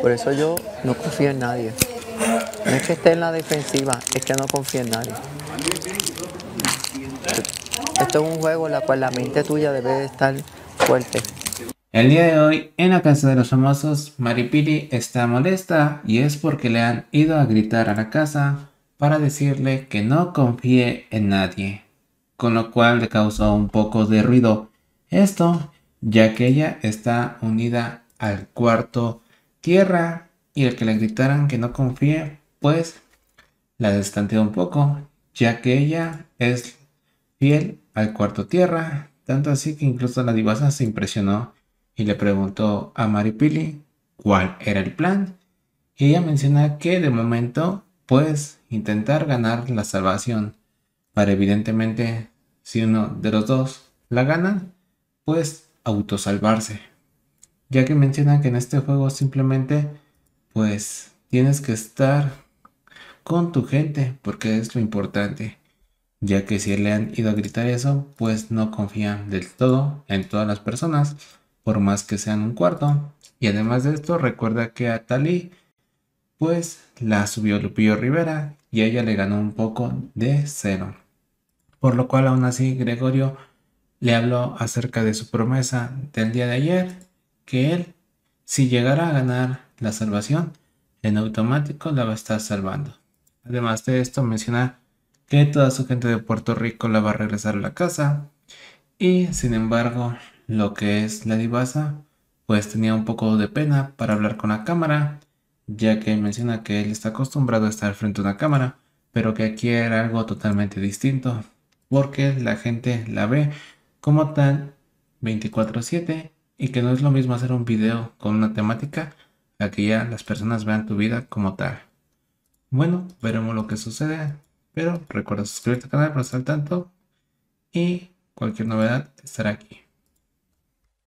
Por eso yo no confío en nadie. No es que esté en la defensiva, es que no confío en nadie. Esto es un juego en el cual la mente tuya debe de estar fuerte. El día de hoy, en la casa de los famosos, Maripili está molesta y es porque le han ido a gritar a la casa para decirle que no confíe en nadie, con lo cual le causó un poco de ruido. Esto ya que ella está unida al cuarto tierra y el que le gritaran que no confíe, pues la destanteó un poco, ya que ella es fiel al cuarto tierra, tanto así que incluso la divasa se impresionó y le preguntó a Maripili cuál era el plan. Y ella menciona que de momento, pues, intentar ganar la salvación, para evidentemente, si uno de los dos la gana, pues autosalvarse ya que mencionan que en este juego simplemente pues tienes que estar con tu gente porque es lo importante ya que si le han ido a gritar eso pues no confían del todo en todas las personas por más que sean un cuarto y además de esto recuerda que a Tali pues la subió Lupillo Rivera y ella le ganó un poco de cero por lo cual aún así Gregorio le habló acerca de su promesa del día de ayer que él, si llegara a ganar la salvación, en automático la va a estar salvando. Además de esto, menciona que toda su gente de Puerto Rico la va a regresar a la casa. Y sin embargo, lo que es la divasa, pues tenía un poco de pena para hablar con la cámara, ya que menciona que él está acostumbrado a estar frente a una cámara, pero que aquí era algo totalmente distinto, porque la gente la ve como tal 24/7 y que no es lo mismo hacer un video con una temática a que ya las personas vean tu vida como tal. Bueno, veremos lo que sucede, pero recuerda suscribirte al canal para estar al tanto y cualquier novedad estará aquí.